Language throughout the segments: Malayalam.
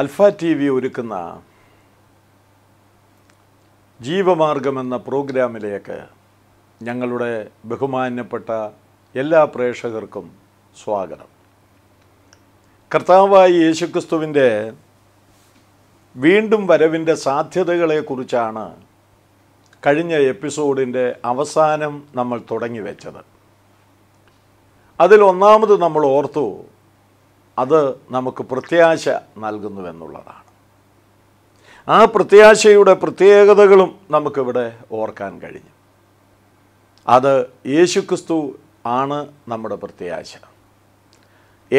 അൽഫ ടി വി ഒരുക്കുന്ന ജീവമാർഗം എന്ന പ്രോഗ്രാമിലേക്ക് ഞങ്ങളുടെ ബഹുമാന്യപ്പെട്ട എല്ലാ പ്രേക്ഷകർക്കും സ്വാഗതം കർത്താവായ യേശുക്രിസ്തുവിൻ്റെ വീണ്ടും വരവിൻ്റെ സാധ്യതകളെക്കുറിച്ചാണ് കഴിഞ്ഞ എപ്പിസോഡിൻ്റെ അവസാനം നമ്മൾ തുടങ്ങി വെച്ചത് അതിൽ നമ്മൾ ഓർത്തു അത് നമുക്ക് പ്രത്യാശ നൽകുന്നുവെന്നുള്ളതാണ് ആ പ്രത്യാശയുടെ പ്രത്യേകതകളും നമുക്കിവിടെ ഓർക്കാൻ കഴിഞ്ഞു അത് യേശുക്രിസ്തു ആണ് നമ്മുടെ പ്രത്യാശ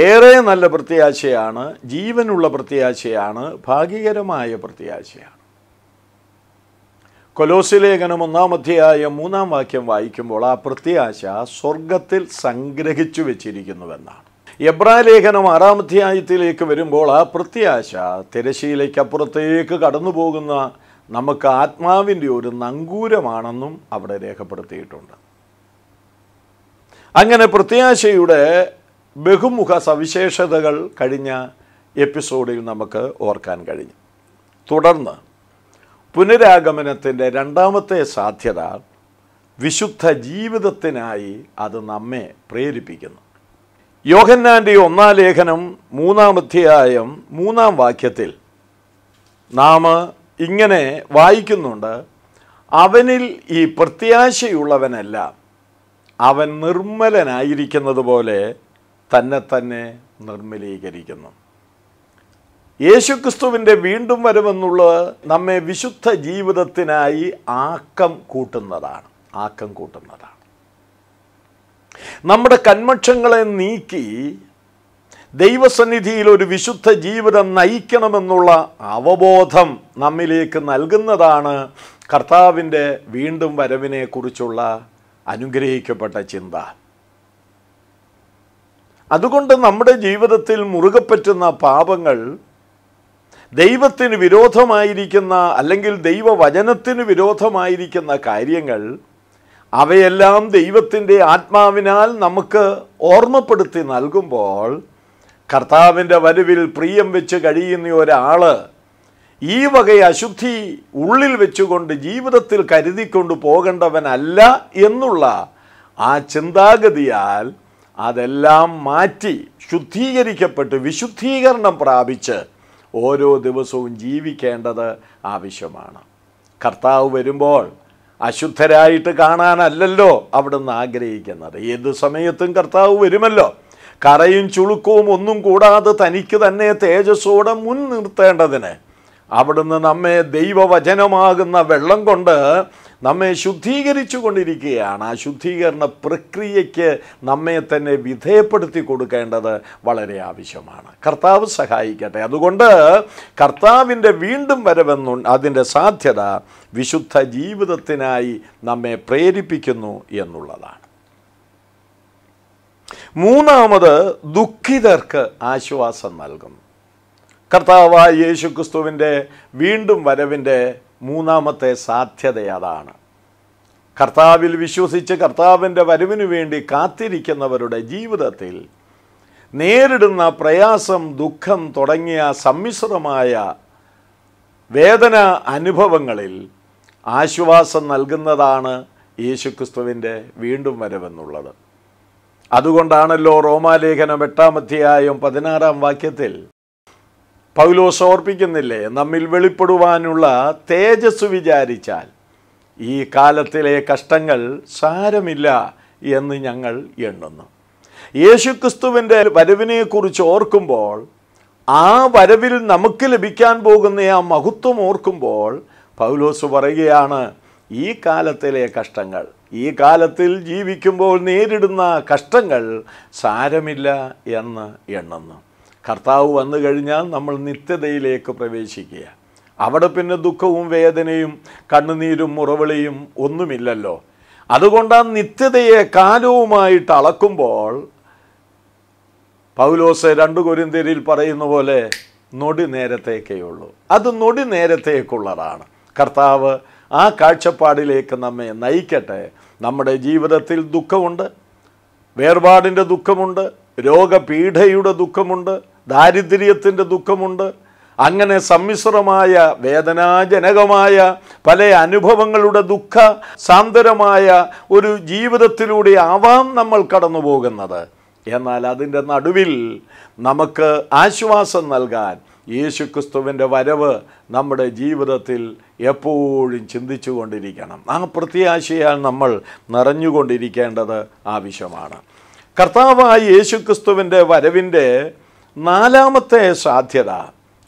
ഏറെ നല്ല പ്രത്യാശയാണ് ജീവനുള്ള പ്രത്യാശയാണ് ഭാഗ്യകരമായ പ്രത്യാശയാണ് കൊലോസിലേഖനം ഒന്നാം അധ്യായം മൂന്നാം വാക്യം വായിക്കുമ്പോൾ ആ പ്രത്യാശ സ്വർഗത്തിൽ സംഗ്രഹിച്ചു വെച്ചിരിക്കുന്നുവെന്നാണ് എബ്രായ ലേഖനം ആറാമധ്യായത്തിലേക്ക് വരുമ്പോൾ ആ പ്രത്യാശ അപ്പുറത്തേക്ക് കടന്നു പോകുന്ന നമുക്ക് ആത്മാവിൻ്റെ ഒരു നങ്കൂരമാണെന്നും അവിടെ രേഖപ്പെടുത്തിയിട്ടുണ്ട് അങ്ങനെ പ്രത്യാശയുടെ ബഹുമുഖ സവിശേഷതകൾ കഴിഞ്ഞ എപ്പിസോഡിൽ നമുക്ക് ഓർക്കാൻ കഴിഞ്ഞു തുടർന്ന് പുനരാഗമനത്തിൻ്റെ രണ്ടാമത്തെ സാധ്യത വിശുദ്ധ ജീവിതത്തിനായി അത് നമ്മെ പ്രേരിപ്പിക്കുന്നു യോഹന്നാൻ്റെ ഒന്നാം ലേഖനം മൂന്നാം അധ്യായം മൂന്നാം വാക്യത്തിൽ നാം ഇങ്ങനെ വായിക്കുന്നുണ്ട് അവനിൽ ഈ പ്രത്യാശയുള്ളവനല്ല അവൻ നിർമ്മലനായിരിക്കുന്നത് പോലെ തന്നെ തന്നെ നിർമ്മലീകരിക്കുന്നു യേശുക്രിസ്തുവിൻ്റെ വീണ്ടും വരവെന്നുള്ളത് നമ്മെ വിശുദ്ധ ജീവിതത്തിനായി ആക്കം കൂട്ടുന്നതാണ് ആക്കം കൂട്ടുന്നതാണ് നമ്മുടെ കന്മക്ഷങ്ങളെ നീക്കി ദൈവസന്നിധിയിൽ ഒരു വിശുദ്ധ ജീവിതം നയിക്കണമെന്നുള്ള അവബോധം നമ്മിലേക്ക് നൽകുന്നതാണ് കർത്താവിൻ്റെ വീണ്ടും വരവിനെക്കുറിച്ചുള്ള അനുഗ്രഹിക്കപ്പെട്ട ചിന്ത അതുകൊണ്ട് നമ്മുടെ ജീവിതത്തിൽ മുറുകെ പറ്റുന്ന പാപങ്ങൾ ദൈവത്തിന് വിരോധമായിരിക്കുന്ന അല്ലെങ്കിൽ ദൈവവചനത്തിന് വിരോധമായിരിക്കുന്ന കാര്യങ്ങൾ അവയെല്ലാം ദൈവത്തിൻ്റെ ആത്മാവിനാൽ നമുക്ക് ഓർമ്മപ്പെടുത്തി നൽകുമ്പോൾ കർത്താവിൻ്റെ വരുവിൽ പ്രിയം വെച്ച് കഴിയുന്ന ഒരാൾ ഈ വക അശുദ്ധി ഉള്ളിൽ വെച്ചുകൊണ്ട് ജീവിതത്തിൽ കരുതിക്കൊണ്ട് പോകേണ്ടവനല്ല എന്നുള്ള ആ ചിന്താഗതിയാൽ അതെല്ലാം മാറ്റി ശുദ്ധീകരിക്കപ്പെട്ട് വിശുദ്ധീകരണം പ്രാപിച്ച് ഓരോ ദിവസവും ജീവിക്കേണ്ടത് ആവശ്യമാണ് കർത്താവ് വരുമ്പോൾ അശുദ്ധരായിട്ട് കാണാനല്ലല്ലോ അവിടുന്ന് ആഗ്രഹിക്കുന്നത് ഏത് സമയത്തും കർത്താവ് വരുമല്ലോ കറയും ചുളുക്കവും ഒന്നും കൂടാതെ തനിക്ക് തന്നെ തേജസ്സോടെ മുൻ നിർത്തേണ്ടതിന് അവിടുന്ന് നമ്മെ ദൈവവചനമാകുന്ന വെള്ളം കൊണ്ട് നമ്മെ ശുദ്ധീകരിച്ചു കൊണ്ടിരിക്കുകയാണ് ആ ശുദ്ധീകരണ പ്രക്രിയയ്ക്ക് നമ്മെ തന്നെ വിധേയപ്പെടുത്തി കൊടുക്കേണ്ടത് വളരെ ആവശ്യമാണ് കർത്താവ് സഹായിക്കട്ടെ അതുകൊണ്ട് കർത്താവിൻ്റെ വീണ്ടും വരവെന്നു അതിൻ്റെ സാധ്യത വിശുദ്ധ ജീവിതത്തിനായി നമ്മെ പ്രേരിപ്പിക്കുന്നു എന്നുള്ളതാണ് മൂന്നാമത് ദുഃഖിതർക്ക് ആശ്വാസം നൽകും കർത്താവായ യേശുക്രിസ്തുവിൻ്റെ വീണ്ടും വരവിൻ്റെ മൂന്നാമത്തെ സാധ്യത അതാണ് കർത്താവിൽ വിശ്വസിച്ച് കർത്താവിൻ്റെ വരവിനു വേണ്ടി കാത്തിരിക്കുന്നവരുടെ ജീവിതത്തിൽ നേരിടുന്ന പ്രയാസം ദുഃഖം തുടങ്ങിയ സമ്മിശ്രമായ വേദന അനുഭവങ്ങളിൽ ആശ്വാസം നൽകുന്നതാണ് യേശുക്രിസ്തുവിൻ്റെ വീണ്ടും വരവെന്നുള്ളത് അതുകൊണ്ടാണല്ലോ റോമാലേഖനം എട്ടാമധ്യായം പതിനാറാം വാക്യത്തിൽ പൗലോസ് ഓർപ്പിക്കുന്നില്ലേ നമ്മിൽ വെളിപ്പെടുവാനുള്ള തേജസ് വിചാരിച്ചാൽ ഈ കാലത്തിലെ കഷ്ടങ്ങൾ സാരമില്ല എന്ന് ഞങ്ങൾ എണ്ണുന്നു ക്രിസ്തുവിൻ്റെ വരവിനെക്കുറിച്ച് ഓർക്കുമ്പോൾ ആ വരവിൽ നമുക്ക് ലഭിക്കാൻ പോകുന്ന ആ മഹത്വം ഓർക്കുമ്പോൾ പൗലോസ് പറയുകയാണ് ഈ കാലത്തിലെ കഷ്ടങ്ങൾ ഈ കാലത്തിൽ ജീവിക്കുമ്പോൾ നേരിടുന്ന കഷ്ടങ്ങൾ സാരമില്ല എന്ന് എണ്ണുന്നു കർത്താവ് വന്നു കഴിഞ്ഞാൽ നമ്മൾ നിത്യതയിലേക്ക് പ്രവേശിക്കുക അവിടെ പിന്നെ ദുഃഖവും വേദനയും കണ്ണുനീരും മുറവിളിയും ഒന്നുമില്ലല്ലോ അതുകൊണ്ട് ആ നിത്യതയെ കാലവുമായിട്ട് അളക്കുമ്പോൾ പൗലോസ് രണ്ടു കൊരിന്തേരിയിൽ പറയുന്ന പോലെ നൊടി നേരത്തേക്കേയുള്ളൂ അത് നൊടി നേരത്തേക്കുള്ളതാണ് കർത്താവ് ആ കാഴ്ചപ്പാടിലേക്ക് നമ്മെ നയിക്കട്ടെ നമ്മുടെ ജീവിതത്തിൽ ദുഃഖമുണ്ട് വേർപാടിൻ്റെ ദുഃഖമുണ്ട് രോഗപീഠയുടെ ദുഃഖമുണ്ട് ദാരിദ്ര്യത്തിൻ്റെ ദുഃഖമുണ്ട് അങ്ങനെ സമ്മിശ്രമായ വേദനാജനകമായ പല അനുഭവങ്ങളുടെ ദുഃഖ സാന്ത്വനമായ ഒരു ജീവിതത്തിലൂടെ ആവാം നമ്മൾ കടന്നു പോകുന്നത് എന്നാൽ അതിൻ്റെ നടുവിൽ നമുക്ക് ആശ്വാസം നൽകാൻ യേശുക്രിസ്തുവിൻ്റെ വരവ് നമ്മുടെ ജീവിതത്തിൽ എപ്പോഴും ചിന്തിച്ചു കൊണ്ടിരിക്കണം ആ പ്രത്യാശയാൽ നമ്മൾ നിറഞ്ഞുകൊണ്ടിരിക്കേണ്ടത് ആവശ്യമാണ് കർത്താവായ യേശുക്രിസ്തുവിൻ്റെ വരവിൻ്റെ നാലാമത്തെ സാധ്യത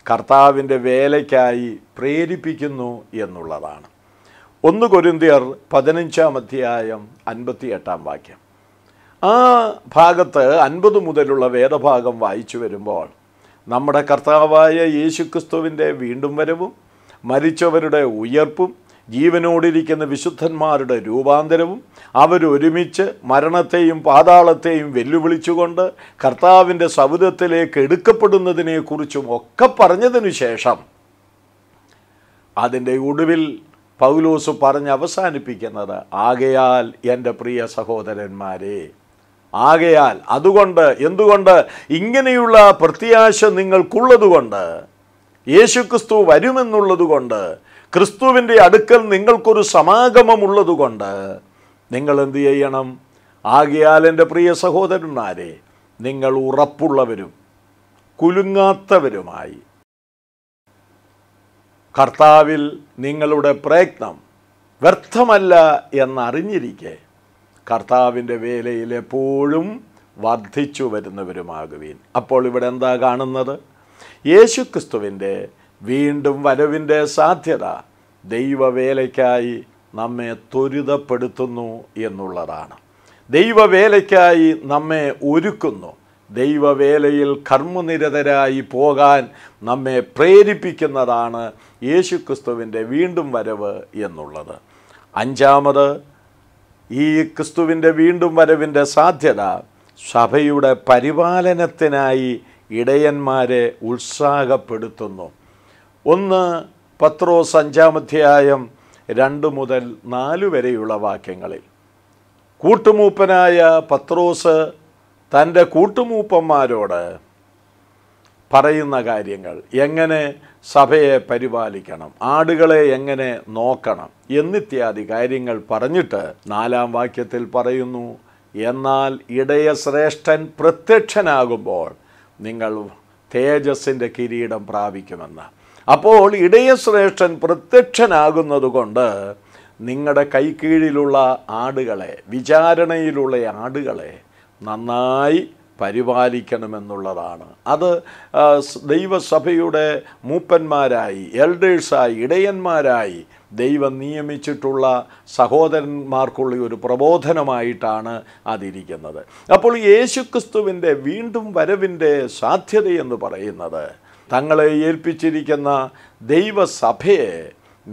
കർത്താവിൻ്റെ വേലയ്ക്കായി പ്രേരിപ്പിക്കുന്നു എന്നുള്ളതാണ് ഒന്ന് കൊരിന്തിയർ പതിനഞ്ചാം അധ്യായം അൻപത്തി എട്ടാം വാക്യം ആ ഭാഗത്ത് അൻപത് മുതലുള്ള വേദഭാഗം വായിച്ചു വരുമ്പോൾ നമ്മുടെ കർത്താവായ യേശുക്രിസ്തുവിൻ്റെ വീണ്ടും വരവും മരിച്ചവരുടെ ഉയർപ്പും ജീവനോടിരിക്കുന്ന വിശുദ്ധന്മാരുടെ രൂപാന്തരവും അവരൊരുമിച്ച് മരണത്തെയും പാതാളത്തെയും വെല്ലുവിളിച്ചുകൊണ്ട് കർത്താവിൻ്റെ സൗദത്തിലേക്ക് എടുക്കപ്പെടുന്നതിനെക്കുറിച്ചും ഒക്കെ പറഞ്ഞതിനു ശേഷം അതിൻ്റെ ഒടുവിൽ പൗലോസ് പറഞ്ഞ് അവസാനിപ്പിക്കുന്നത് ആകയാൽ എൻ്റെ പ്രിയ സഹോദരന്മാരെ ആകയാൽ അതുകൊണ്ട് എന്തുകൊണ്ട് ഇങ്ങനെയുള്ള പ്രത്യാശ നിങ്ങൾക്കുള്ളതുകൊണ്ട് യേശുക്രിസ്തു വരുമെന്നുള്ളതുകൊണ്ട് ക്രിസ്തുവിൻ്റെ അടുക്കൽ നിങ്ങൾക്കൊരു സമാഗമമുള്ളതുകൊണ്ട് നിങ്ങൾ എന്ത് ചെയ്യണം ആകിയാൽ എൻ്റെ പ്രിയ സഹോദരന്മാരെ നിങ്ങൾ ഉറപ്പുള്ളവരും കുലുങ്ങാത്തവരുമായി കർത്താവിൽ നിങ്ങളുടെ പ്രയത്നം വ്യർത്ഥമല്ല എന്നറിഞ്ഞിരിക്കെ കർത്താവിൻ്റെ വേലയിൽ എപ്പോഴും വർദ്ധിച്ചു വരുന്നവരുമാകുവീൻ അപ്പോൾ ഇവിടെ എന്താ കാണുന്നത് യേശുക്രിസ്തുവിൻ്റെ വീണ്ടും വരവിൻ്റെ സാധ്യത ദൈവവേലയ്ക്കായി നമ്മെ ത്വരിതപ്പെടുത്തുന്നു എന്നുള്ളതാണ് ദൈവവേലയ്ക്കായി നമ്മെ ഒരുക്കുന്നു ദൈവവേലയിൽ കർമ്മനിരതരായി പോകാൻ നമ്മെ പ്രേരിപ്പിക്കുന്നതാണ് യേശുക്രിസ്തുവിൻ്റെ വീണ്ടും വരവ് എന്നുള്ളത് അഞ്ചാമത് ഈ ക്രിസ്തുവിൻ്റെ വീണ്ടും വരവിൻ്റെ സാധ്യത സഭയുടെ പരിപാലനത്തിനായി ഇടയന്മാരെ ഉത്സാഹപ്പെടുത്തുന്നു ഒന്ന് പത്രോസ് സഞ്ചാമധ്യായം രണ്ട് മുതൽ നാല് വരെയുള്ള വാക്യങ്ങളിൽ കൂട്ടുമൂപ്പനായ പത്രോസ് തൻ്റെ കൂട്ടുമൂപ്പന്മാരോട് പറയുന്ന കാര്യങ്ങൾ എങ്ങനെ സഭയെ പരിപാലിക്കണം ആടുകളെ എങ്ങനെ നോക്കണം എന്നിത്യാദി കാര്യങ്ങൾ പറഞ്ഞിട്ട് നാലാം വാക്യത്തിൽ പറയുന്നു എന്നാൽ ഇടയശ്രേഷ്ഠൻ പ്രത്യക്ഷനാകുമ്പോൾ നിങ്ങൾ തേജസ്സിൻ്റെ കിരീടം പ്രാപിക്കുമെന്നാണ് അപ്പോൾ ഇടയശ്രേഷ്ഠൻ പ്രത്യക്ഷനാകുന്നത് കൊണ്ട് നിങ്ങളുടെ കീഴിലുള്ള ആടുകളെ വിചാരണയിലുള്ള ആടുകളെ നന്നായി പരിപാലിക്കണമെന്നുള്ളതാണ് അത് ദൈവസഭയുടെ മൂപ്പന്മാരായി എൽഡേഴ്സായി ഇടയന്മാരായി ദൈവം നിയമിച്ചിട്ടുള്ള സഹോദരന്മാർക്കുള്ള ഒരു പ്രബോധനമായിട്ടാണ് അതിരിക്കുന്നത് അപ്പോൾ യേശുക്രിസ്തുവിൻ്റെ വീണ്ടും വരവിൻ്റെ സാധ്യതയെന്ന് പറയുന്നത് തങ്ങളെ ഏൽപ്പിച്ചിരിക്കുന്ന ദൈവസഭയെ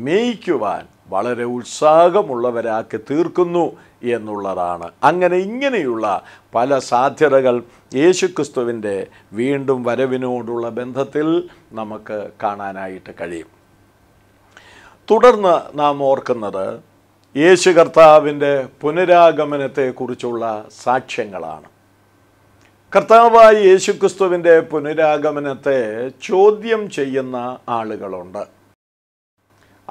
മേയ്ക്കുവാൻ വളരെ ഉത്സാഹമുള്ളവരാക്കി തീർക്കുന്നു എന്നുള്ളതാണ് അങ്ങനെ ഇങ്ങനെയുള്ള പല സാധ്യതകൾ യേശുക്രിസ്തുവിൻ്റെ വീണ്ടും വരവിനോടുള്ള ബന്ധത്തിൽ നമുക്ക് കാണാനായിട്ട് കഴിയും തുടർന്ന് നാം ഓർക്കുന്നത് യേശു കർത്താവിൻ്റെ പുനരാഗമനത്തെക്കുറിച്ചുള്ള സാക്ഷ്യങ്ങളാണ് കർത്താവായ യേശുക്രിസ്തുവിൻ്റെ പുനരാഗമനത്തെ ചോദ്യം ചെയ്യുന്ന ആളുകളുണ്ട്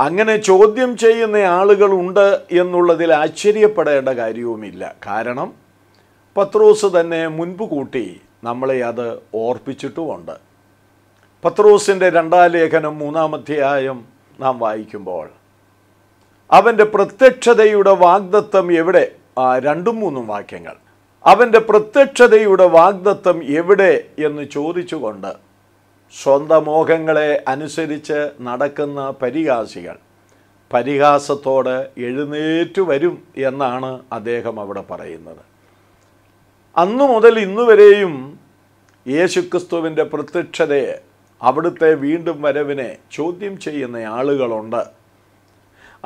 അങ്ങനെ ചോദ്യം ചെയ്യുന്ന ആളുകളുണ്ട് എന്നുള്ളതിൽ ആശ്ചര്യപ്പെടേണ്ട കാര്യവുമില്ല കാരണം പത്രോസ് തന്നെ മുൻപ് കൂട്ടി നമ്മളെ അത് ഓർപ്പിച്ചിട്ടുമുണ്ട് പത്രോസിൻ്റെ രണ്ടാം ലേഖനം മൂന്നാമധ്യായം നാം വായിക്കുമ്പോൾ അവൻ്റെ പ്രത്യക്ഷതയുടെ വാഗ്ദത്വം എവിടെ രണ്ടും മൂന്നും വാക്യങ്ങൾ അവൻ്റെ പ്രത്യക്ഷതയുടെ വാഗ്ദത്വം എവിടെ എന്ന് ചോദിച്ചുകൊണ്ട് സ്വന്തം മോഹങ്ങളെ അനുസരിച്ച് നടക്കുന്ന പരിഹാസികൾ പരിഹാസത്തോട് എഴുന്നേറ്റു വരും എന്നാണ് അദ്ദേഹം അവിടെ പറയുന്നത് അന്നു മുതൽ ഇന്നുവരെയും യേശുക്രിസ്തുവിൻ്റെ പ്രത്യക്ഷതയെ അവിടുത്തെ വീണ്ടും വരവിനെ ചോദ്യം ചെയ്യുന്ന ആളുകളുണ്ട്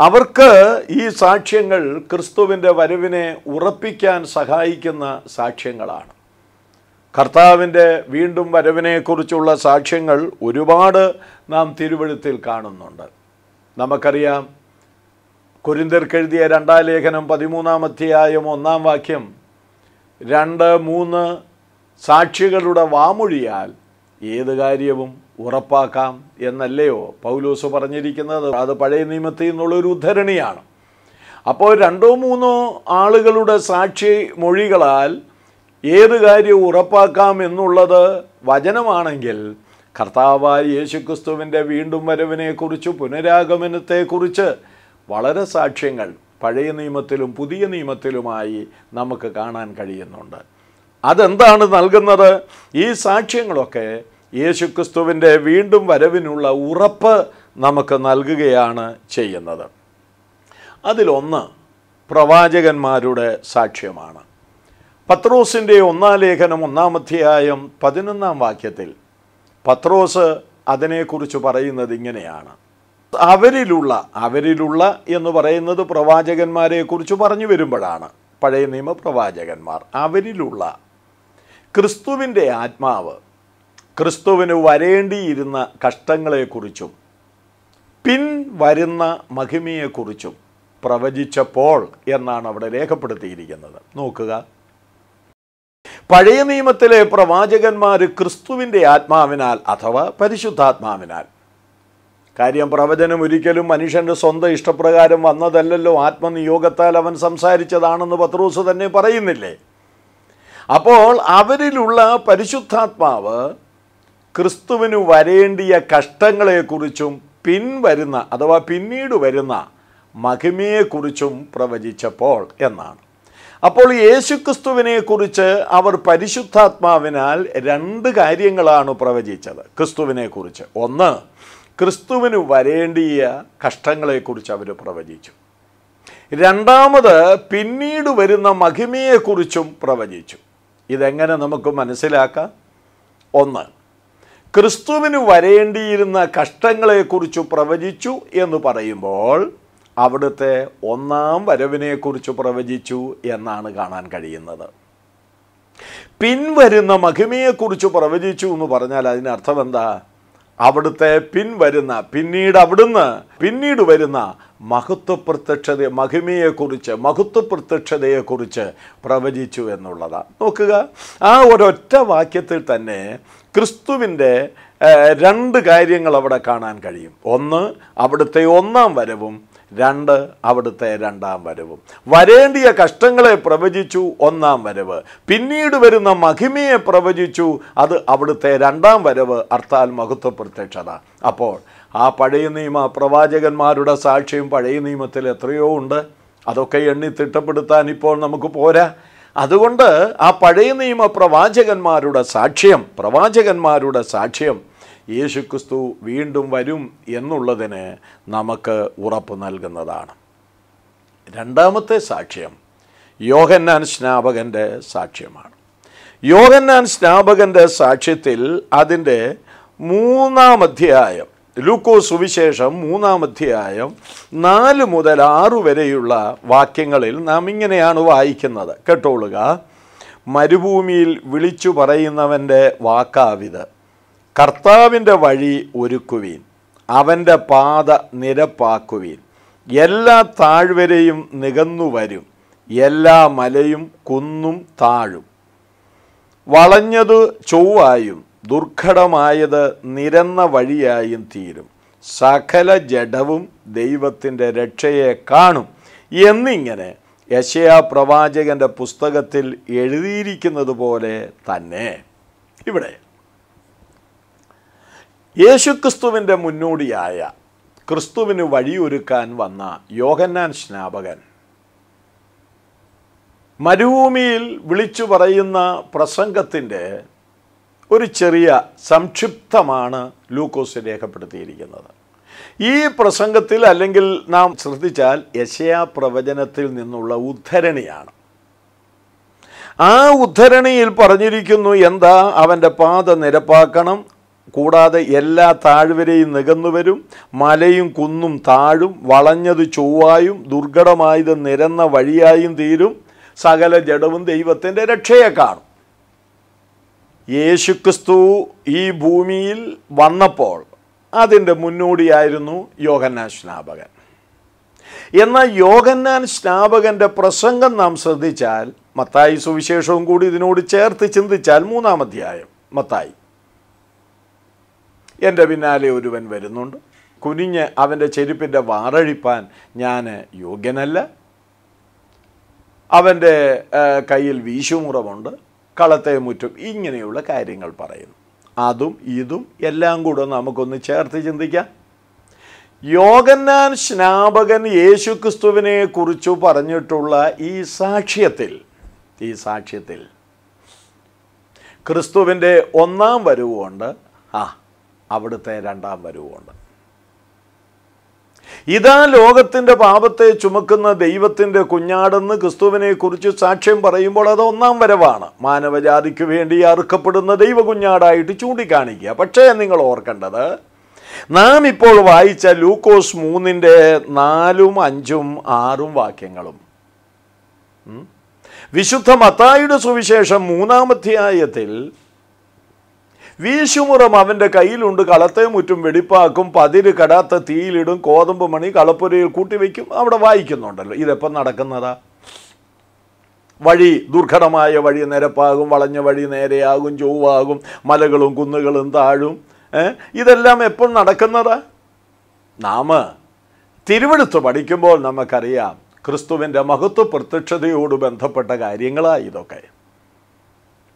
അവർക്ക് ഈ സാക്ഷ്യങ്ങൾ ക്രിസ്തുവിൻ്റെ വരവിനെ ഉറപ്പിക്കാൻ സഹായിക്കുന്ന സാക്ഷ്യങ്ങളാണ് കർത്താവിൻ്റെ വീണ്ടും വരവിനെക്കുറിച്ചുള്ള സാക്ഷ്യങ്ങൾ ഒരുപാട് നാം തിരുവഴുത്തിൽ കാണുന്നുണ്ട് നമുക്കറിയാം കുരിന്തിർക്കെഴുതിയ രണ്ടാം ലേഖനം പതിമൂന്നാം അധ്യായം ഒന്നാം വാക്യം രണ്ട് മൂന്ന് സാക്ഷികളുടെ വാമൊഴിയാൽ ഏത് കാര്യവും ഉറപ്പാക്കാം എന്നല്ലയോ പൗലോസ് പറഞ്ഞിരിക്കുന്നത് അത് പഴയ നിയമത്തിൽ നിന്നുള്ളൊരു ഉദ്ധരണിയാണ് അപ്പോൾ രണ്ടോ മൂന്നോ ആളുകളുടെ സാക്ഷി മൊഴികളാൽ ഏത് കാര്യവും ഉറപ്പാക്കാം എന്നുള്ളത് വചനമാണെങ്കിൽ കർത്താവായ യേശുക്രിസ്തുവിൻ്റെ വീണ്ടും വരവിനെക്കുറിച്ച് പുനരാഗമനത്തെക്കുറിച്ച് വളരെ സാക്ഷ്യങ്ങൾ പഴയ നിയമത്തിലും പുതിയ നിയമത്തിലുമായി നമുക്ക് കാണാൻ കഴിയുന്നുണ്ട് അതെന്താണ് നൽകുന്നത് ഈ സാക്ഷ്യങ്ങളൊക്കെ യേശുക്രിസ്തുവിൻ്റെ വീണ്ടും വരവിനുള്ള ഉറപ്പ് നമുക്ക് നൽകുകയാണ് ചെയ്യുന്നത് അതിലൊന്ന് പ്രവാചകന്മാരുടെ സാക്ഷ്യമാണ് പത്രോസിൻ്റെ ഒന്നാം ലേഖനം ഒന്നാമധ്യായം പതിനൊന്നാം വാക്യത്തിൽ പത്രോസ് അതിനെക്കുറിച്ച് പറയുന്നത് ഇങ്ങനെയാണ് അവരിലുള്ള അവരിലുള്ള എന്ന് പറയുന്നത് പ്രവാചകന്മാരെക്കുറിച്ച് പറഞ്ഞു വരുമ്പോഴാണ് പഴയ നിയമ പ്രവാചകന്മാർ അവരിലുള്ള ക്രിസ്തുവിൻ്റെ ആത്മാവ് ക്രിസ്തുവിന് വരേണ്ടിയിരുന്ന കഷ്ടങ്ങളെക്കുറിച്ചും പിൻവരുന്ന മഹിമയെക്കുറിച്ചും പ്രവചിച്ചപ്പോൾ എന്നാണ് അവിടെ രേഖപ്പെടുത്തിയിരിക്കുന്നത് നോക്കുക പഴയ നിയമത്തിലെ പ്രവാചകന്മാർ ക്രിസ്തുവിൻ്റെ ആത്മാവിനാൽ അഥവാ പരിശുദ്ധാത്മാവിനാൽ കാര്യം പ്രവചനം ഒരിക്കലും മനുഷ്യൻ്റെ സ്വന്തം ഇഷ്ടപ്രകാരം വന്നതല്ലല്ലോ ആത്മനിയോഗത്താൽ അവൻ സംസാരിച്ചതാണെന്ന് പത്രോസ് തന്നെ പറയുന്നില്ലേ അപ്പോൾ അവരിലുള്ള പരിശുദ്ധാത്മാവ് ക്രിസ്തുവിന് വരേണ്ടിയ കഷ്ടങ്ങളെക്കുറിച്ചും പിൻവരുന്ന അഥവാ പിന്നീട് വരുന്ന മഹിമയെക്കുറിച്ചും പ്രവചിച്ചപ്പോൾ എന്നാണ് അപ്പോൾ യേശുക്രിസ്തുവിനെക്കുറിച്ച് അവർ പരിശുദ്ധാത്മാവിനാൽ രണ്ട് കാര്യങ്ങളാണ് പ്രവചിച്ചത് ക്രിസ്തുവിനെക്കുറിച്ച് ഒന്ന് ക്രിസ്തുവിന് വരേണ്ടിയ കഷ്ടങ്ങളെക്കുറിച്ച് അവർ പ്രവചിച്ചു രണ്ടാമത് പിന്നീട് വരുന്ന മഹിമയെക്കുറിച്ചും പ്രവചിച്ചു ഇതെങ്ങനെ നമുക്ക് മനസ്സിലാക്കാം ഒന്ന് ക്രിസ്തുവിന് വരേണ്ടിയിരുന്ന കഷ്ടങ്ങളെക്കുറിച്ച് പ്രവചിച്ചു എന്ന് പറയുമ്പോൾ അവിടുത്തെ ഒന്നാം വരവിനെക്കുറിച്ച് പ്രവചിച്ചു എന്നാണ് കാണാൻ കഴിയുന്നത് പിൻവരുന്ന മഹിമയെക്കുറിച്ച് പ്രവചിച്ചു എന്ന് പറഞ്ഞാൽ അതിനർത്ഥം എന്താ അവിടുത്തെ പിൻവരുന്ന പിന്നീട് അവിടുന്ന് പിന്നീട് വരുന്ന മഹത്വപ്രത്യക്ഷത മഹിമയെക്കുറിച്ച് മഹത്വപ്രത്യക്ഷതയെക്കുറിച്ച് പ്രവചിച്ചു എന്നുള്ളതാണ് നോക്കുക ആ ഒരൊറ്റ വാക്യത്തിൽ തന്നെ ക്രിസ്തുവിൻ്റെ രണ്ട് കാര്യങ്ങൾ അവിടെ കാണാൻ കഴിയും ഒന്ന് അവിടുത്തെ ഒന്നാം വരവും രണ്ട് അവിടുത്തെ രണ്ടാം വരവും വരേണ്ടിയ കഷ്ടങ്ങളെ പ്രവചിച്ചു ഒന്നാം വരവ് പിന്നീട് വരുന്ന മഹിമയെ പ്രവചിച്ചു അത് അവിടുത്തെ രണ്ടാം വരവ് അർത്ഥാൽ മഹത്വ പ്രത്യക്ഷത അപ്പോൾ ആ പഴയ നിയമ പ്രവാചകന്മാരുടെ സാക്ഷ്യം പഴയ നിയമത്തിൽ എത്രയോ ഉണ്ട് അതൊക്കെ എണ്ണി തിട്ടപ്പെടുത്താൻ ഇപ്പോൾ നമുക്ക് പോരാ അതുകൊണ്ട് ആ പഴയ നിയമ പ്രവാചകന്മാരുടെ സാക്ഷ്യം പ്രവാചകന്മാരുടെ സാക്ഷ്യം യേശുക്രിസ്തു വീണ്ടും വരും എന്നുള്ളതിന് നമുക്ക് ഉറപ്പ് നൽകുന്നതാണ് രണ്ടാമത്തെ സാക്ഷ്യം യോഹന്നാൻ സ്നാപകൻ്റെ സാക്ഷ്യമാണ് യോഹന്നാൻ സ്നാപകൻ്റെ സാക്ഷ്യത്തിൽ അതിൻ്റെ മൂന്നാം അധ്യായം ലൂക്കോസ് സുവിശേഷം മൂന്നാം അധ്യായം നാല് മുതൽ ആറു വരെയുള്ള വാക്യങ്ങളിൽ നാം ഇങ്ങനെയാണ് വായിക്കുന്നത് കേട്ടോളുക മരുഭൂമിയിൽ വിളിച്ചു പറയുന്നവൻ്റെ വാക്കാവിത് കർത്താവിൻ്റെ വഴി ഒരുക്കുവീൻ അവൻ്റെ പാത നിരപ്പാക്കുവീൻ എല്ലാ താഴ്വരയും നികന്നു വരും എല്ലാ മലയും കുന്നും താഴും വളഞ്ഞതു ചൊവ്വായും ദുർഘടമായത് നിരന്ന വഴിയായും തീരും സകല ജഡവും ദൈവത്തിൻ്റെ രക്ഷയെ കാണും എന്നിങ്ങനെ യശയാ പ്രവാചകൻ്റെ പുസ്തകത്തിൽ എഴുതിയിരിക്കുന്നത് പോലെ തന്നെ ഇവിടെ യേശുക്രിസ്തുവിൻ്റെ മുന്നോടിയായ ക്രിസ്തുവിന് വഴിയൊരുക്കാൻ വന്ന യോഹന്നാൻ സ്നാപകൻ മരുഭൂമിയിൽ വിളിച്ചു പറയുന്ന പ്രസംഗത്തിൻ്റെ ഒരു ചെറിയ സംക്ഷിപ്തമാണ് ലൂക്കോസ് രേഖപ്പെടുത്തിയിരിക്കുന്നത് ഈ പ്രസംഗത്തിൽ അല്ലെങ്കിൽ നാം ശ്രദ്ധിച്ചാൽ യശയാ പ്രവചനത്തിൽ നിന്നുള്ള ഉദ്ധരണിയാണ് ആ ഉദ്ധരണിയിൽ പറഞ്ഞിരിക്കുന്നു എന്താ അവൻ്റെ പാത നിരപ്പാക്കണം കൂടാതെ എല്ലാ താഴ്വരയും നികന്നുവരും വരും മലയും കുന്നും താഴും വളഞ്ഞത് ചൊവ്വായും ദുർഘടമായത് നിരന്ന വഴിയായും തീരും സകല ജഡവും ദൈവത്തിൻ്റെ രക്ഷയെ കാണും യേശുക്രിസ്തു ഈ ഭൂമിയിൽ വന്നപ്പോൾ അതിൻ്റെ മുന്നോടിയായിരുന്നു യോഹന്നാൻ സ്നാപകൻ എന്നാൽ യോഹന്നാൻ സ്നാപകൻ്റെ പ്രസംഗം നാം ശ്രദ്ധിച്ചാൽ മത്തായി സുവിശേഷവും കൂടി ഇതിനോട് ചേർത്ത് ചിന്തിച്ചാൽ മൂന്നാം അധ്യായം മത്തായി എൻ്റെ പിന്നാലെ ഒരുവൻ വരുന്നുണ്ട് കുനിഞ്ഞ് അവൻ്റെ ചെരുപ്പിൻ്റെ വാറഴിപ്പാൻ ഞാൻ യോഗ്യനല്ല അവൻ്റെ കയ്യിൽ വീശുമുറമുണ്ട് കളത്തെ മുറ്റും ഇങ്ങനെയുള്ള കാര്യങ്ങൾ പറയുന്നു അതും ഇതും എല്ലാം കൂടെ നമുക്കൊന്ന് ചേർത്ത് ചിന്തിക്കാം യോഗന്നാൻ സ്നാപകൻ യേശുക്രിസ്തുവിനെ കുറിച്ച് പറഞ്ഞിട്ടുള്ള ഈ സാക്ഷ്യത്തിൽ ഈ സാക്ഷ്യത്തിൽ ക്രിസ്തുവിൻ്റെ ഒന്നാം വരവുമുണ്ട് ആ അവിടുത്തെ രണ്ടാം വരവുമുണ്ട് ഇതാ ലോകത്തിൻ്റെ പാപത്തെ ചുമക്കുന്ന ദൈവത്തിൻ്റെ കുഞ്ഞാടെന്ന് ക്രിസ്തുവിനെക്കുറിച്ച് സാക്ഷ്യം പറയുമ്പോൾ അത് ഒന്നാം വരവാണ് മാനവജാതിക്ക് വേണ്ടി അറുക്കപ്പെടുന്ന ദൈവകുഞ്ഞാടായിട്ട് ചൂണ്ടിക്കാണിക്കുക പക്ഷേ നിങ്ങൾ ഓർക്കേണ്ടത് നാം ഇപ്പോൾ വായിച്ച ലൂക്കോസ് മൂന്നിൻ്റെ നാലും അഞ്ചും ആറും വാക്യങ്ങളും വിശുദ്ധ മത്തായിയുടെ സുവിശേഷം മൂന്നാമധ്യായത്തിൽ വീശുമുറം അവൻ്റെ കയ്യിലുണ്ട് കളത്തെ മുറ്റും വെടിപ്പാക്കും പതിര് കടാത്ത തീയിലിടും കോതമ്പ് മണി കളപ്പുരയിൽ കൂട്ടിവെക്കും അവിടെ വായിക്കുന്നുണ്ടല്ലോ ഇതെപ്പം നടക്കുന്നതാ വഴി ദുർഘടമായ വഴി നിരപ്പാകും വളഞ്ഞ വഴി നേരെയാകും ചൊവ്വാകും മലകളും കുന്നുകളും താഴും ഇതെല്ലാം എപ്പോൾ നടക്കുന്നതാ നാം തിരുവെടുത്ത് പഠിക്കുമ്പോൾ നമുക്കറിയാം ക്രിസ്തുവിൻ്റെ മഹത്വ പ്രത്യക്ഷതയോട് ബന്ധപ്പെട്ട കാര്യങ്ങളാണ് ഇതൊക്കെ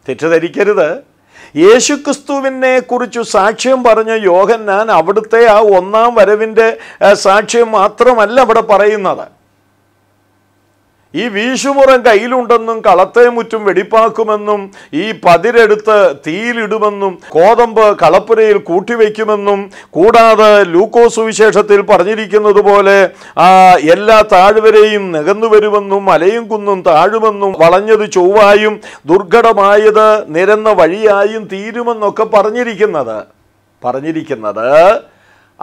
തെറ്റിദ്ധരിക്കരുത് യേശുക്രിസ്തുവിനെ കുറിച്ച് സാക്ഷ്യം പറഞ്ഞ യോഹന്നാൻ അവിടുത്തെ ആ ഒന്നാം വരവിൻ്റെ സാക്ഷ്യം മാത്രമല്ല അവിടെ പറയുന്നത് ഈ വീശുമുറം കയ്യിലുണ്ടെന്നും കളത്തെ മുറ്റും വെടിപ്പാക്കുമെന്നും ഈ പതിരെടുത്ത് തീയിലിടുമെന്നും കോതമ്പ് കളപ്പുരയിൽ കൂട്ടിവെക്കുമെന്നും കൂടാതെ ലൂക്കോസ് വിശേഷത്തിൽ പറഞ്ഞിരിക്കുന്നത് പോലെ എല്ലാ താഴ്വരയും നികന്നു വരുമെന്നും മലയും കുന്നും താഴുമെന്നും വളഞ്ഞത് ചൊവ്വായും ദുർഘടമായത് നിരന്ന വഴിയായും തീരുമെന്നൊക്കെ പറഞ്ഞിരിക്കുന്നത് പറഞ്ഞിരിക്കുന്നത്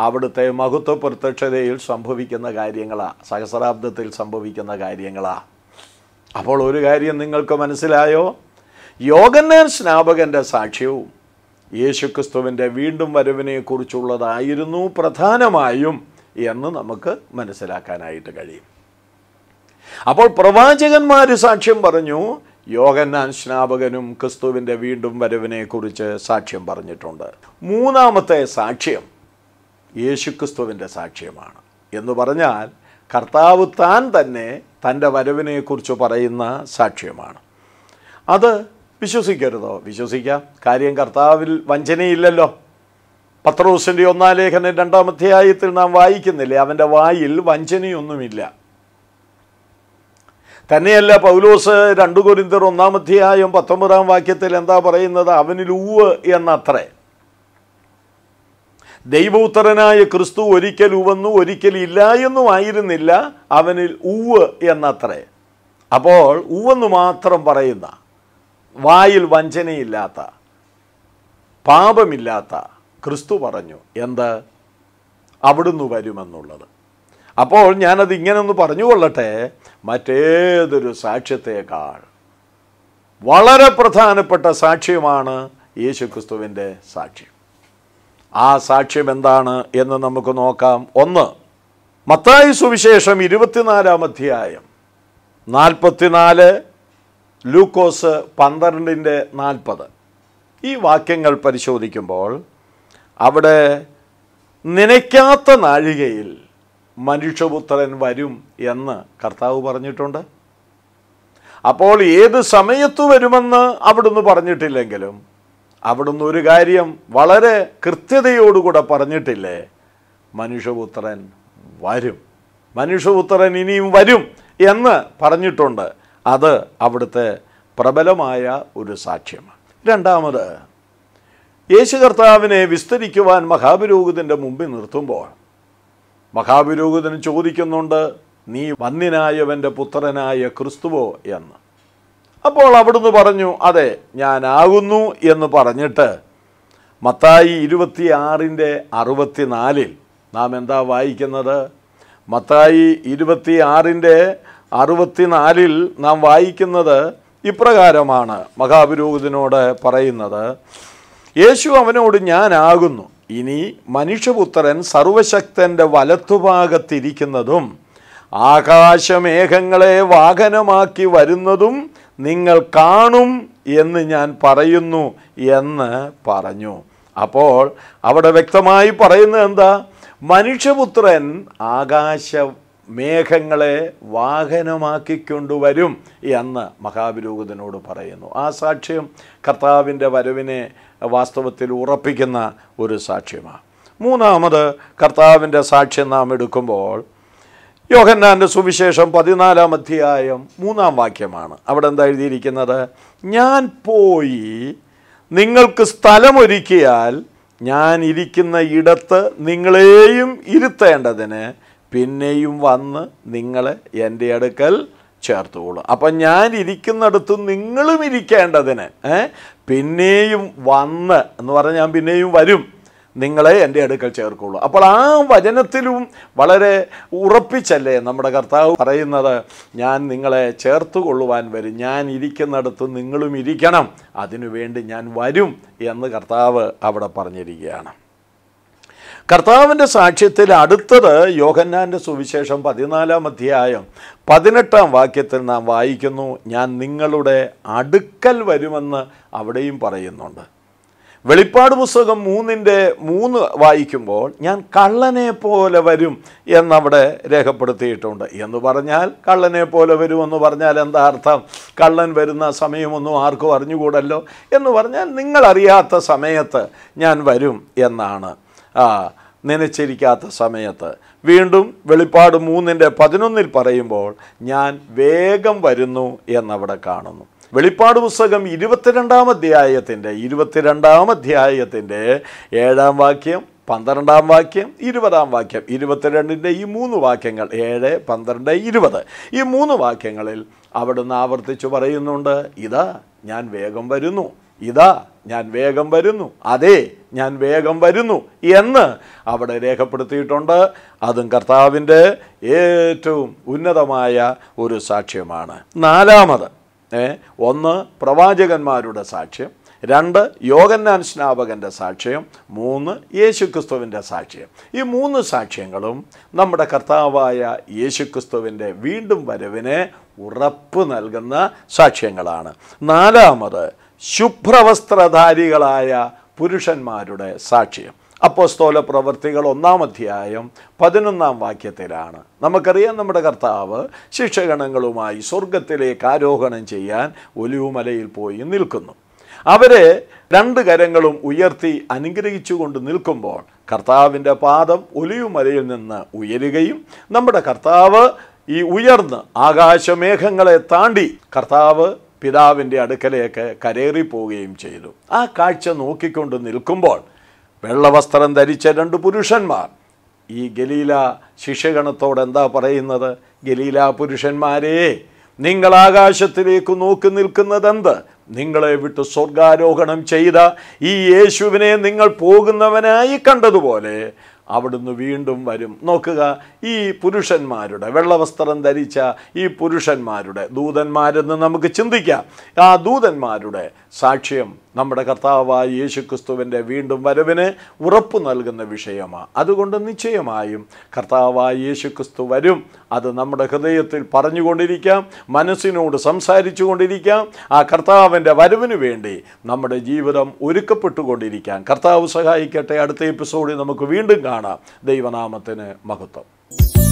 അവിടുത്തെ മഹത്വ പ്രത്യക്ഷതയിൽ സംഭവിക്കുന്ന കാര്യങ്ങളാ സഹസ്രാബ്ദത്തിൽ സംഭവിക്കുന്ന കാര്യങ്ങളാ അപ്പോൾ ഒരു കാര്യം നിങ്ങൾക്ക് മനസ്സിലായോ യോഗന്നാൻ സ്നാപകൻ്റെ സാക്ഷ്യവും യേശുക്രിസ്തുവിൻ്റെ വീണ്ടും വരവിനെക്കുറിച്ചുള്ളതായിരുന്നു പ്രധാനമായും എന്ന് നമുക്ക് മനസ്സിലാക്കാനായിട്ട് കഴിയും അപ്പോൾ പ്രവാചകന്മാർ സാക്ഷ്യം പറഞ്ഞു യോഗന്നാൻ സ്നാപകനും ക്രിസ്തുവിൻ്റെ വീണ്ടും വരവിനെക്കുറിച്ച് സാക്ഷ്യം പറഞ്ഞിട്ടുണ്ട് മൂന്നാമത്തെ സാക്ഷ്യം യേശുക്രിസ്തുവിൻ്റെ സാക്ഷ്യമാണ് എന്ന് പറഞ്ഞാൽ കർത്താവ് താൻ തന്നെ തൻ്റെ വരവിനെക്കുറിച്ച് പറയുന്ന സാക്ഷ്യമാണ് അത് വിശ്വസിക്കരുതോ വിശ്വസിക്കാം കാര്യം കർത്താവിൽ വഞ്ചനയില്ലല്ലോ പത്രോസിൻ്റെ ഒന്നാം ലേഖന രണ്ടാം അധ്യായത്തിൽ നാം വായിക്കുന്നില്ലേ അവൻ്റെ വായിൽ വഞ്ചനയൊന്നുമില്ല തന്നെയല്ല പൗലോസ് രണ്ടു കൊരിന്തർ ഒന്നാം പത്തൊമ്പതാം വാക്യത്തിൽ എന്താ പറയുന്നത് അവനിൽ ഉവ് എന്നത്രേ ദൈവോത്തരനായ ക്രിസ്തു ഒരിക്കൽ ഉവന്നു ഒരിക്കൽ ഇല്ല എന്നും ആയിരുന്നില്ല അവനിൽ ഉവ് എന്നത്രേ അപ്പോൾ ഉവെന്ന് മാത്രം പറയുന്ന വായിൽ വഞ്ചനയില്ലാത്ത പാപമില്ലാത്ത ക്രിസ്തു പറഞ്ഞു എന്ത് അവിടുന്ന് വരുമെന്നുള്ളത് അപ്പോൾ ഞാനത് ഇങ്ങനെയൊന്ന് കൊള്ളട്ടെ മറ്റേതൊരു സാക്ഷ്യത്തെക്കാൾ വളരെ പ്രധാനപ്പെട്ട സാക്ഷ്യമാണ് യേശുക്രിസ്തുവിൻ്റെ സാക്ഷ്യം ആ സാക്ഷ്യം എന്താണ് എന്ന് നമുക്ക് നോക്കാം ഒന്ന് മത്തായി സുവിശേഷം ഇരുപത്തിനാലാം അധ്യായം നാൽപ്പത്തിനാല് ലൂക്കോസ് പന്ത്രണ്ടിൻ്റെ നാൽപ്പത് ഈ വാക്യങ്ങൾ പരിശോധിക്കുമ്പോൾ അവിടെ നനയ്ക്കാത്ത നാഴികയിൽ മനുഷ്യപുത്രൻ വരും എന്ന് കർത്താവ് പറഞ്ഞിട്ടുണ്ട് അപ്പോൾ ഏത് സമയത്ത് വരുമെന്ന് അവിടുന്ന് പറഞ്ഞിട്ടില്ലെങ്കിലും അവിടുന്ന് ഒരു കാര്യം വളരെ കൃത്യതയോടുകൂടെ പറഞ്ഞിട്ടില്ലേ മനുഷ്യപുത്രൻ വരും മനുഷ്യപുത്രൻ ഇനിയും വരും എന്ന് പറഞ്ഞിട്ടുണ്ട് അത് അവിടുത്തെ പ്രബലമായ ഒരു സാക്ഷ്യമാണ് രണ്ടാമത് യേശു കർത്താവിനെ വിസ്തരിക്കുവാൻ മഹാപുരോഹിതൻ്റെ മുമ്പിൽ നിർത്തുമ്പോൾ മഹാപുരോഹിതൻ ചോദിക്കുന്നുണ്ട് നീ വന്നിനായവൻ്റെ പുത്രനായ ക്രിസ്തുവോ എന്ന് അപ്പോൾ അവിടുന്ന് പറഞ്ഞു അതെ ഞാനാകുന്നു എന്ന് പറഞ്ഞിട്ട് മത്തായി ഇരുപത്തിയാറിൻ്റെ അറുപത്തിനാലിൽ നാം എന്താ വായിക്കുന്നത് മത്തായി ഇരുപത്തിയാറിൻ്റെ അറുപത്തിനാലിൽ നാം വായിക്കുന്നത് ഇപ്രകാരമാണ് മഹാപുരോഹിതനോട് പറയുന്നത് യേശു അവനോട് ഞാനാകുന്നു ഇനി മനുഷ്യപുത്രൻ സർവശക്തൻ്റെ വലത്തുഭാഗത്തിരിക്കുന്നതും ആകാശമേഘങ്ങളെ വാഹനമാക്കി വരുന്നതും നിങ്ങൾ കാണും എന്ന് ഞാൻ പറയുന്നു എന്ന് പറഞ്ഞു അപ്പോൾ അവിടെ വ്യക്തമായി പറയുന്നത് എന്താ മനുഷ്യപുത്രൻ ആകാശ മേഘങ്ങളെ വാഹനമാക്കി കൊണ്ടുവരും എന്ന് മഹാവിരൂകതനോട് പറയുന്നു ആ സാക്ഷ്യം കർത്താവിൻ്റെ വരവിനെ വാസ്തവത്തിൽ ഉറപ്പിക്കുന്ന ഒരു സാക്ഷ്യമാണ് മൂന്നാമത് കർത്താവിൻ്റെ സാക്ഷ്യം നാം എടുക്കുമ്പോൾ യോഹന്നാൻ്റെ സുവിശേഷം പതിനാലാം അധ്യായം മൂന്നാം വാക്യമാണ് അവിടെ എന്താ എഴുതിയിരിക്കുന്നത് ഞാൻ പോയി നിങ്ങൾക്ക് സ്ഥലമൊരുക്കിയാൽ ഞാൻ ഇരിക്കുന്ന ഇടത്ത് നിങ്ങളെയും ഇരുത്തേണ്ടതിന് പിന്നെയും വന്ന് നിങ്ങളെ എൻ്റെ അടുക്കൽ ചേർത്തുകൊള്ളു അപ്പം ഞാൻ ഇരിക്കുന്നിടത്ത് നിങ്ങളും ഇരിക്കേണ്ടതിന് പിന്നെയും വന്ന് എന്ന് പറഞ്ഞാൽ ഞാൻ പിന്നെയും വരും നിങ്ങളെ എൻ്റെ അടുക്കൽ ചേർക്കുള്ളൂ അപ്പോൾ ആ വചനത്തിലും വളരെ ഉറപ്പിച്ചല്ലേ നമ്മുടെ കർത്താവ് പറയുന്നത് ഞാൻ നിങ്ങളെ ചേർത്ത് കൊള്ളുവാൻ വരും ഞാൻ ഇരിക്കുന്നിടത്ത് നിങ്ങളും ഇരിക്കണം അതിനുവേണ്ടി ഞാൻ വരും എന്ന് കർത്താവ് അവിടെ പറഞ്ഞിരിക്കുകയാണ് കർത്താവിൻ്റെ സാക്ഷ്യത്തിൽ അടുത്തത് യോഹന്നാൻ്റെ സുവിശേഷം പതിനാലാം അധ്യായം പതിനെട്ടാം വാക്യത്തിൽ നാം വായിക്കുന്നു ഞാൻ നിങ്ങളുടെ അടുക്കൽ വരുമെന്ന് അവിടെയും പറയുന്നുണ്ട് വെളിപ്പാട് പുസ്തകം മൂന്നിൻ്റെ മൂന്ന് വായിക്കുമ്പോൾ ഞാൻ കള്ളനെ പോലെ വരും എന്നവിടെ രേഖപ്പെടുത്തിയിട്ടുണ്ട് എന്ന് പറഞ്ഞാൽ കള്ളനെ പോലെ വരും എന്ന് പറഞ്ഞാൽ എന്താ അർത്ഥം കള്ളൻ വരുന്ന സമയമൊന്നും ആർക്കും അറിഞ്ഞുകൂടല്ലോ എന്ന് പറഞ്ഞാൽ നിങ്ങളറിയാത്ത സമയത്ത് ഞാൻ വരും എന്നാണ് ആ നനച്ചിരിക്കാത്ത സമയത്ത് വീണ്ടും വെളിപ്പാട് മൂന്നിൻ്റെ പതിനൊന്നിൽ പറയുമ്പോൾ ഞാൻ വേഗം വരുന്നു എന്നവിടെ കാണുന്നു വെളിപ്പാട് പുസ്തകം ഇരുപത്തിരണ്ടാം അധ്യായത്തിൻ്റെ ഇരുപത്തിരണ്ടാം അധ്യായത്തിൻ്റെ ഏഴാം വാക്യം പന്ത്രണ്ടാം വാക്യം ഇരുപതാം വാക്യം ഇരുപത്തിരണ്ടിൻ്റെ ഈ മൂന്ന് വാക്യങ്ങൾ ഏഴ് പന്ത്രണ്ട് ഇരുപത് ഈ മൂന്ന് വാക്യങ്ങളിൽ അവിടുന്ന് ആവർത്തിച്ചു പറയുന്നുണ്ട് ഇതാ ഞാൻ വേഗം വരുന്നു ഇതാ ഞാൻ വേഗം വരുന്നു അതെ ഞാൻ വേഗം വരുന്നു എന്ന് അവിടെ രേഖപ്പെടുത്തിയിട്ടുണ്ട് അതും കർത്താവിൻ്റെ ഏറ്റവും ഉന്നതമായ ഒരു സാക്ഷ്യമാണ് നാലാമത് ഒന്ന് പ്രവാചകന്മാരുടെ സാക്ഷ്യം രണ്ട് യോഗന്നാൻ സ്നാപകൻ്റെ സാക്ഷ്യം മൂന്ന് യേശുക്രിസ്തുവിൻ്റെ സാക്ഷ്യം ഈ മൂന്ന് സാക്ഷ്യങ്ങളും നമ്മുടെ കർത്താവായ യേശുക്രിസ്തുവിൻ്റെ വീണ്ടും വരവിനെ ഉറപ്പ് നൽകുന്ന സാക്ഷ്യങ്ങളാണ് നാലാമത് ശുഭ്രവസ്ത്രധാരികളായ പുരുഷന്മാരുടെ സാക്ഷ്യം അപ്പോസ്തോല പ്രവൃത്തികൾ ഒന്നാം അധ്യായം പതിനൊന്നാം വാക്യത്തിലാണ് നമുക്കറിയാം നമ്മുടെ കർത്താവ് ശിക്ഷഗണങ്ങളുമായി സ്വർഗത്തിലേക്ക് ആരോഹണം ചെയ്യാൻ ഒലിവുമലയിൽ പോയി നിൽക്കുന്നു അവരെ രണ്ട് കരങ്ങളും ഉയർത്തി അനുഗ്രഹിച്ചുകൊണ്ട് നിൽക്കുമ്പോൾ കർത്താവിൻ്റെ പാദം ഒലിവുമലയിൽ നിന്ന് ഉയരുകയും നമ്മുടെ കർത്താവ് ഈ ഉയർന്ന് ആകാശമേഘങ്ങളെ താണ്ടി കർത്താവ് പിതാവിൻ്റെ അടുക്കലേക്ക് കരേറിപ്പോവുകയും ചെയ്തു ആ കാഴ്ച നോക്കിക്കൊണ്ട് നിൽക്കുമ്പോൾ വെള്ളവസ്ത്രം ധരിച്ച രണ്ട് പുരുഷന്മാർ ഈ ഗലീല ശിഷ്യഗണത്തോട് എന്താ പറയുന്നത് ഗലീല പുരുഷന്മാരെ നിങ്ങൾ ആകാശത്തിലേക്ക് നോക്കി നിൽക്കുന്നതെന്ത് നിങ്ങളെ വിട്ട് സ്വർഗാരോഹണം ചെയ്ത ഈ യേശുവിനെ നിങ്ങൾ പോകുന്നവനായി കണ്ടതുപോലെ അവിടുന്ന് വീണ്ടും വരും നോക്കുക ഈ പുരുഷന്മാരുടെ വെള്ളവസ്ത്രം ധരിച്ച ഈ പുരുഷന്മാരുടെ ദൂതന്മാരെന്ന് നമുക്ക് ചിന്തിക്കാം ആ ദൂതന്മാരുടെ സാക്ഷ്യം നമ്മുടെ കർത്താവായ യേശുക്രിസ്തുവിൻ്റെ വീണ്ടും വരവിന് ഉറപ്പ് നൽകുന്ന വിഷയമാണ് അതുകൊണ്ട് നിശ്ചയമായും കർത്താവായ യേശുക്രിസ്തു വരും അത് നമ്മുടെ ഹൃദയത്തിൽ പറഞ്ഞുകൊണ്ടിരിക്കാം മനസ്സിനോട് സംസാരിച്ചു കൊണ്ടിരിക്കാം ആ കർത്താവിൻ്റെ വരവിന് വേണ്ടി നമ്മുടെ ജീവിതം ഒരുക്കപ്പെട്ടുകൊണ്ടിരിക്കാം കർത്താവ് സഹായിക്കട്ടെ അടുത്ത എപ്പിസോഡിൽ നമുക്ക് വീണ്ടും കാണാം ദൈവനാമത്തിന് മഹത്വം